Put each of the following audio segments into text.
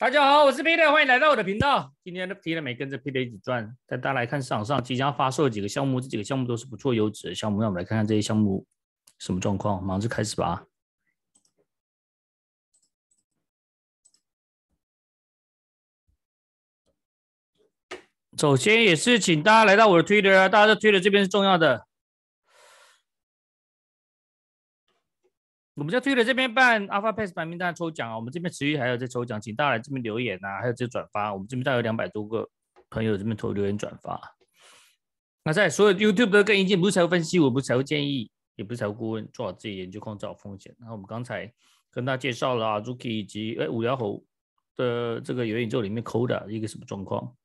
大家好，我是 Peter，欢迎来到我的频道。今天的 Peter 没跟着 Peter 一起转，带大家来看市场上即将发售的几个项目。这几个项目都是不错优质的项目，让我们来看看这些项目什么状况。马上就开始吧。首先也是请大家来到我的 Twitter 啊，大家在 i t t e r 这边是重要的。我们 t 推特这边办 Alpha p a t s 排名大抽奖啊！我们这边持续还有在抽奖，请大家来这边留言啊，还有这转发。我们这边大概有两百多个朋友这边投留言转发。那在所有 YouTube 的更意件不是财务分析，我不是财务建议，也不是财务顾问，做好自己研究，控制好风险。那我们刚才跟大家介绍了啊，Rookie 以及哎五幺猴的这个元宇宙里面 k o d 的一个什么状况？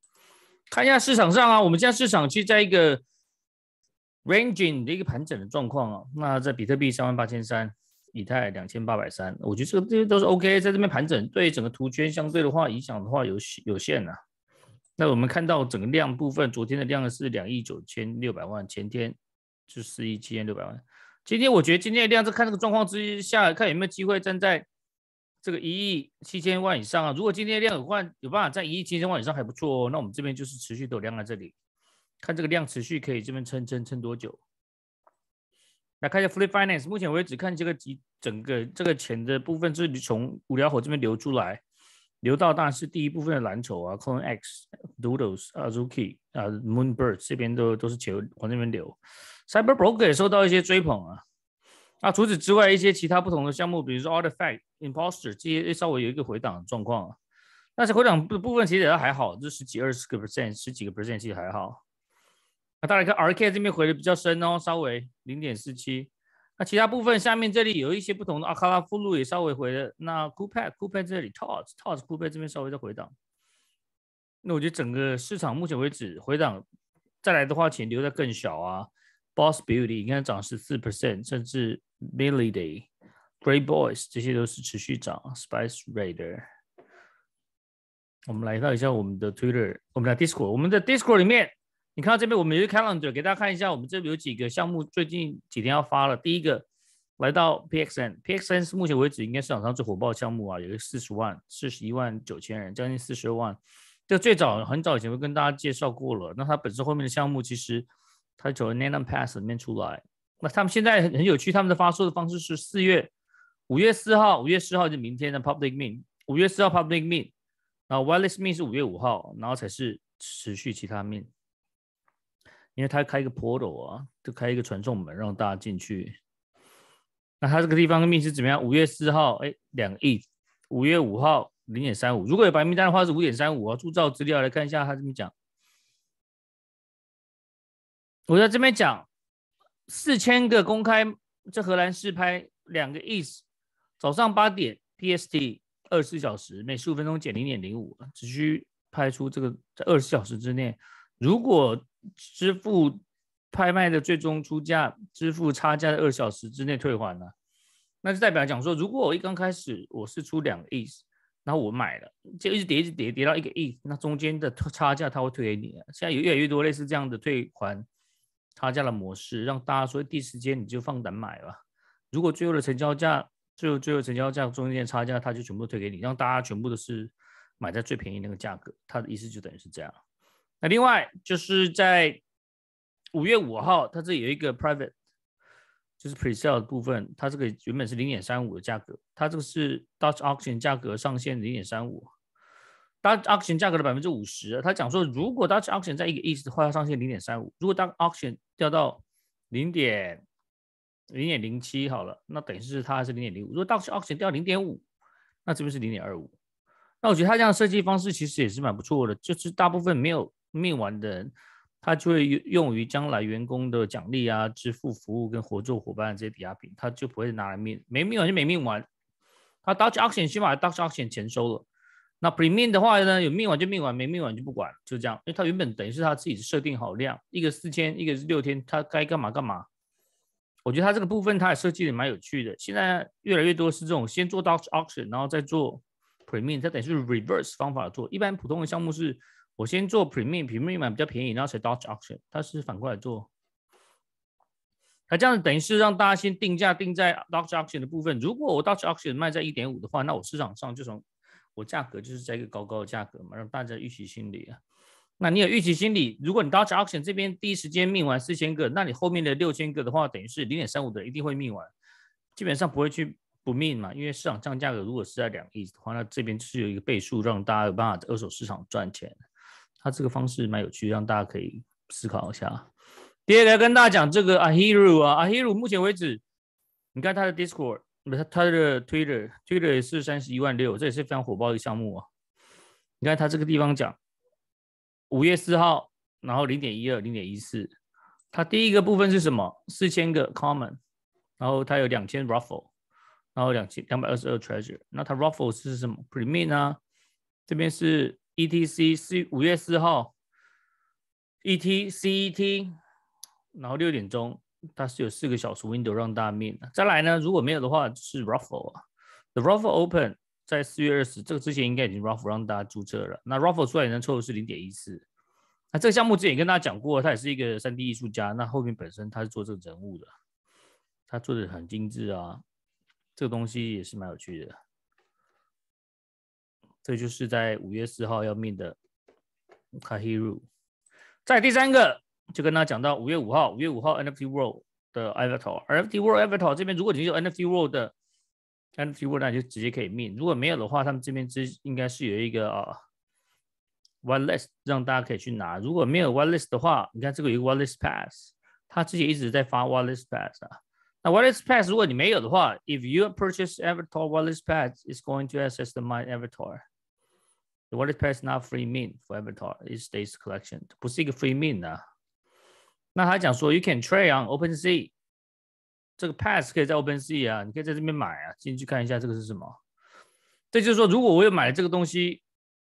看一下市场上啊，我们现在市场其实在一个 ranging 的一个盘整的状况啊。那在比特币三万八千三。以太两千八百三，我觉得这个这些都是 OK，在这边盘整，对整个图圈相对的话影响的话有有限呐。那我们看到整个量部分，昨天的量是两亿九千六百万，前天是四亿七千六百万，今天我觉得今天的量在看这个状况之下，看有没有机会站在这个一亿七千万以上啊。如果今天量有换有办法在一亿七千万以上还不错哦，那我们这边就是持续斗量在这里，看这个量持续可以这边撑撑撑多久。来看一下 Flip Finance，目前为止看这个几整个这个钱的部分，就是从五聊火这边流出来，流到当然是第一部分的蓝筹啊 c o n n x Doodles、啊 Zuki、啊 Moonbirds 这边都都是钱往那边流，Cyber Broker 也受到一些追捧啊。那除此之外，一些其他不同的项目，比如说 Artifact、Imposter 这些稍微有一个回档状况，但是回档部部分其实也还好，就十几二十个 percent，十几个 percent 其实还好。大家看，RK 这边回的比较深哦，稍微零点四七。那其他部分下面这里有一些不同的，阿卡拉附录也稍微回的，那 c o o p a c c o o p a d 这里 t o t s t o t s c o o p a d 这边稍微在回档。那我觉得整个市场目前为止回档再来的话，钱流在更小啊。Boss Beauty 应该涨十四 percent，甚至 Milli Day，Great Boys 这些都是持续涨。s p i c e Raider，我们来到一下我们的 Twitter，我们的 Discord，我们的 Discord 里面。你看到这边，我们有一个 calendar，给大家看一下，我们这边有几个项目最近几天要发了。第一个来到 PXN，PXN 是目前为止应该市场上最火爆的项目啊，有个四十万，四十一万九千人，将近四十万。这最早很早以前就跟大家介绍过了。那它本身后面的项目其实它走 Nanopass 里面出来。那他们现在很很有趣，他们的发售的方式是四月五月四号，五月四号就明天的 Public Meet，五月四号 Public Meet，然后 Wireless m e a t 是五月五号，然后才是持续其他 Meet。因为他开一个 portal 啊，就开一个传送门，让大家进去。那他这个地方的密是怎么样？五月四号，哎，两亿。五月五号，零点三五。如果有白名单的话，是五点三五。我铸造资料来看一下，他这么讲，我在这边讲，四千个公开这荷兰试拍两个亿，早上八点 PST 二十四小时，每十五分钟减零点零五，只需拍出这个在二十四小时之内。如果支付拍卖的最终出价支付差价的二小时之内退还了，那就代表讲说，如果我一刚开始我是出两个亿，然后我买了，就一直叠一直叠叠到一个亿，那中间的差价他会退给你。现在有越来越多类似这样的退还差价的模式，让大家说第一时间你就放胆买吧。如果最后的成交价最后最后成交价中间的差价，他就全部退给你，让大家全部都是买在最便宜那个价格。他的意思就等于是这样。那另外就是在五月五号，它这里有一个 private，就是 pre-sale 部分，它这个原本是零点三五的价格，它这个是 Dutch auction 价格上限零点三五，Dutch auction 价格的百分之五十。他讲说，如果 Dutch auction 在一个意思的话，上限零点三五；如果 Dutch auction 掉到零点零点零七好了，那等于是它还是零点零五；如果 Dutch auction 掉零点五，那这边是零点二五。那我觉得他这样设计方式其实也是蛮不错的，就是大部分没有。命完的人，他就会用于将来员工的奖励啊、支付服务跟合作伙伴这些抵押品，他就不会拿来命没命完就没命完，他 Dutch auction 先把 Dutch auction 钱收了。那 Premium 的话呢，有命完就命完，没命完就不管，就这样。因为他原本等于是他自己设定好量，一个四千，一个是六天，他该干嘛干嘛。我觉得他这个部分，他也设计的蛮有趣的。现在越来越多是这种先做 Dutch auction，然后再做 Premium，他等于是 reverse 方法做。一般普通的项目是。我先做 premium，premium 嘛比较便宜，然后才 g e auction，它是反过来做。那这样等于是让大家先定价定在 g e auction 的部分。如果我 g e auction 卖在一点五的话，那我市场上就从我价格就是在一个高高的价格嘛，让大家预期心理啊。那你有预期心理，如果你 g e auction 这边第一时间命完四千个，那你后面的六千个的话，等于是零点三五的一定会命完，基本上不会去不命嘛，因为市场上价格如果是在两亿的话，那这边是有一个倍数让大家有办法在二手市场赚钱。他这个方式蛮有趣，让大家可以思考一下。第二个跟大家讲这个阿 h e r o 啊，阿 h e r o 目前为止，你看他的 Discord，不，他他的 Twitter，Twitter 也是三十一万六，这也是非常火爆的项目啊。你看他这个地方讲，五月四号，然后零点一二，零点一四。他第一个部分是什么？四千个 Common，然后他有两千 Raffle，然后两千两百二十二 Treasure。那他 Raffle 是什么？Premium 啊，这边是。ETC 四五月四号，ETCET，然后六点钟它是有四个小时 window 让大家面。再来呢，如果没有的话是 r u f f l e 啊 t h e r u f f l e Open 在四月二十，这个之前应该已经 r u f f l e 让大家注册了。那 r u f f l e 出来也能抽的是零点一四。那这个项目之前也跟大家讲过，他也是一个三 D 艺术家，那后面本身他是做这个人物的，他做的很精致啊，这个东西也是蛮有趣的。这就是在五月四号要命的 Kahiro，在第三个就跟大家讲到五月五号，五月五号 NFT World 的 Avatar，NFT World Avatar 这边如果你有 NFT World 的 NFT World，那就直接可以命；如果没有的话，他们这边之应该是有一个啊 Wallet，让大家可以去拿。如果没有 Wallet 的话，你看这个有一个 w e l e s t Pass，他之前一直在发 Wallet Pass 啊。那 Wallet Pass 如果你没有的话，If you purchase Avatar Wallet Pass，is going to access the my Avatar。Wallet Pass not free m e a n for Avatar, it's days collection，不是一个 free m e a n 啊。那他讲说，You can trade on OpenSea，这个 Pass 可以在 OpenSea 啊，你可以在这边买啊。进去看一下这个是什么。这就是说，如果我有买了这个东西，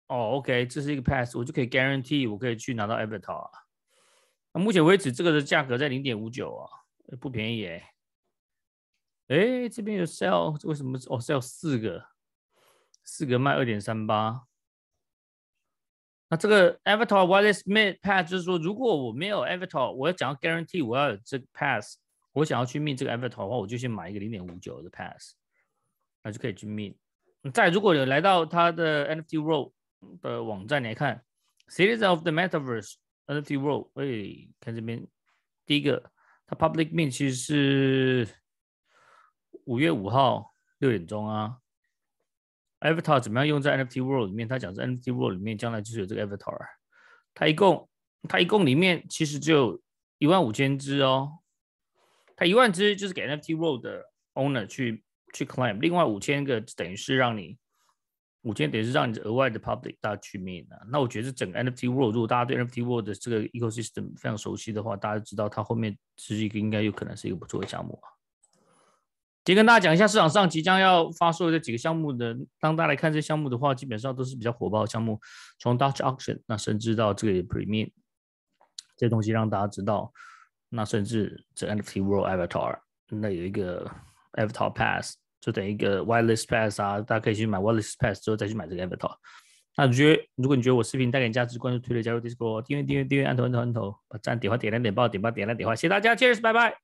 哦，OK，这是一个 Pass，我就可以 guarantee 我可以去拿到 Avatar。那目前为止，这个的价格在零点五九啊，不便宜诶。哎，这边有 sell，为什么？哦，sell 四个，四个卖二点三八。那这个 Avatar w a l l e s Mint Pass 就是说，如果我没有 Avatar，我要想要 Guarantee 我要有这个 Pass，我想要去 Mint 这个 Avatar 的话，我就先买一个零点五九的 Pass，那就可以去 Mint。如果有来到他的 NFT World 的网站来看，Cities of the Metaverse NFT World，哎，看这边第一个，它 Public m a n t 其实是五月五号六点钟啊。Avatar 怎么样用在 NFT World 里面？他讲是 NFT World 里面将来就是有这个 Avatar，它一共它一共里面其实只有一万五千只哦，它一万只就是给 NFT World 的 Owner 去去 claim，另外五千个等于是让你五千等于是让你额外的 public 大家去 m i n 啊。那我觉得整个 NFT World 如果大家对 NFT World 的这个 ecosystem 非常熟悉的话，大家知道它后面是一个应该有可能是一个不错的项目啊。天跟大家讲一下市场上即将要发售的这几个项目的。当大家来看这项目的话，基本上都是比较火爆的项目。从 Dutch Auction 那甚至到这个 p r e m i u m 这东西让大家知道。那甚至这 NFT World Avatar 那有一个 Avatar Pass 就等于一个 w i r e l e s s Pass 啊，大家可以去买 w i r e l e s s Pass，之后再去买这个 Avatar。那觉如果你觉得我视频带给你价值，关注推特，加入 Discord，订阅订阅订阅，按头按头按把赞点完，点亮点亮，点爆点爆点亮点亮，谢谢大家，Cheers，拜拜。